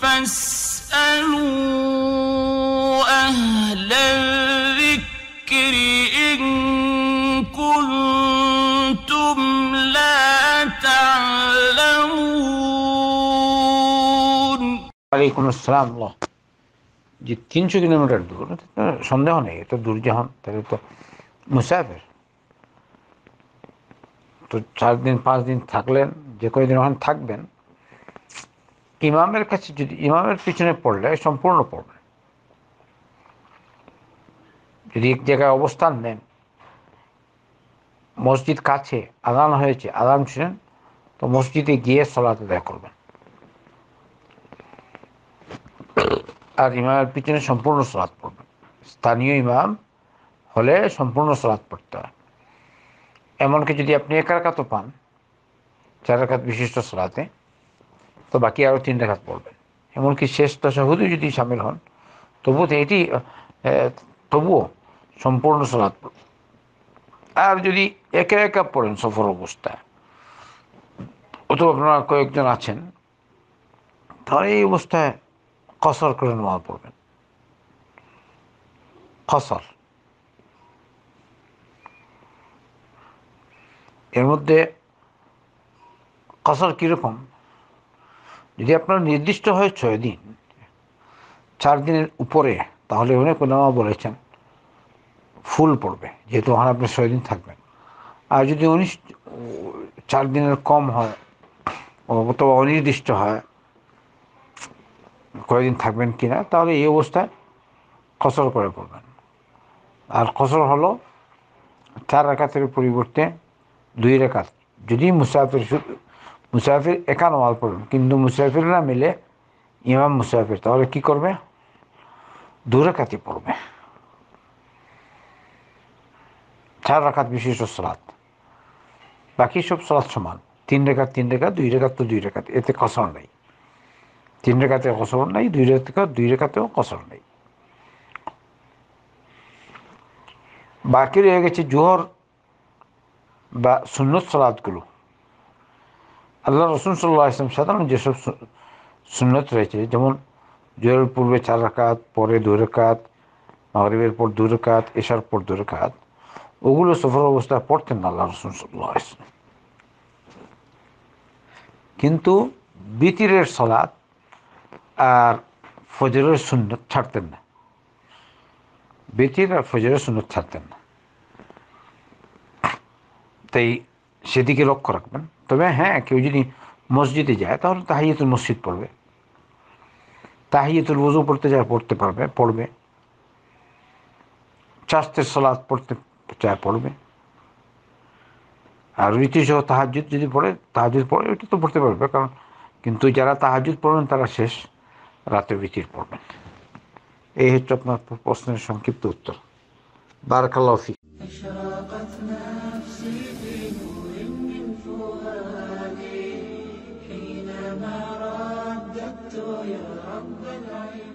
فاسألوا أهل الذكر إن كنتم لا تعلمون عليكم السلام الله যে তিনশো কিলোমিটার দূর সন্দেহ নেই এটা দুর্জাহান তাহলে তো মুসাফের তো চার দিন পাঁচ দিন থাকলেন যে কয়দিন ওখানে থাকবেন ইমামের কাছে যদি ইমামের পিছনে পড়লে সম্পূর্ণ পড়বে যদি এক জায়গায় অবস্থান নেন মসজিদ কাছে আদান হয়েছে আদান ছিলেন তো মসজিদে গিয়ে সলাত আদায় করবেন আর ইমামের পিছনে সম্পূর্ণ সলাদ পড়বেন স্থানীয় ইমাম হলে সম্পূর্ণ সলাদ পড়তে হয় এমনকি যদি আপনি একার কাতও পান চার কাত বিশিষ্ট সলাতে তো বাকি আরও তিন রেখাত পড়বেন এমনকি শেষ হুদু যদি সামিল হন তবুও তো এটি তবুও সম্পূর্ণ সলাদ আর যদি একা একা পড়েন সফর অবস্থায় অথবা আপনারা কয়েকজন আছেন তাহলে এই অবস্থায় কসর করে নামাজ পড়বেন কসর এর মধ্যে কসর কীরকম যদি আপনার নির্দিষ্ট হয় ছয় দিন চার দিনের উপরে তাহলে অনেক ওনামা বলেছেন ফুল পড়বে যেহেতু ওখানে আপনি ছয় দিন থাকবেন আর যদি উনিশ চার দিনের কম হয় অথবা অনির্দিষ্ট হয় কয়েকদিন থাকবেন কি না তাহলে এই অবস্থায় খসর করে পড়বেন আর খসর হলো চার রেখাতের পরিবর্তে দুই রেখাত যদি মুসাফির মুসাফির একা নামাজ পড়বেন কিন্তু মুসাফির না মিলে ইমাম মুসাফির তাহলে কি করবে দূরে কাতি পড়বে চার রাখাত বিশিষ্ট সলাদ বাকি সব সলাদ সমান তিন রেখাত তিন রেখা দুই রেখাত তো দুই রেখাত এতে কসর নেই তিন রেখাতে কসর নেই দুই রেখা দুই রেখাতেও কসর নেই বাকি রয়ে গেছে জোহর বা সুন্নত সলাদগুলো আল্লাহ রসুন সাল্লাহ আসলাম সাধারণ যেসব সুন্নত রয়েছে যেমন জোরের পূর্বে চার রাকাত পরে দু রেখাত মাগরীবের পর দু রেখাত এশার পর দু রেখাত ওগুলো সফর অবস্থায় পড়তেন না আল্লাহ রসুন সাল্লাহ আসলাম কিন্তু বিতিরের সলাদ আর ফজরের সুন্নত ছাড়তেন না বিতির আর ফজরের সুন্নত ছাড়তেন না তাই সেদিকে লক্ষ্য রাখবেন তবে হ্যাঁ কেউ যদি মসজিদে যায় তাহলে তাহিয়াতুল মসজিদ পড়বে তাহিয়াতুল ওজু পড়তে যায় পড়তে পারবে পড়বে চাষের সলাদ পড়তে চায় পড়বে আর রীতিসহ তাহাজুদ যদি পড়ে তাহাজুদ পড়ে ওইটা তো পড়তে পারবে কারণ কিন্তু যারা তাহাজুদ পড়বেন তারা শেষ রাতে রীতির পড়বেন এই হচ্ছে আপনার প্রশ্নের সংক্ষিপ্ত উত্তর বারাকাল্লাফি the night.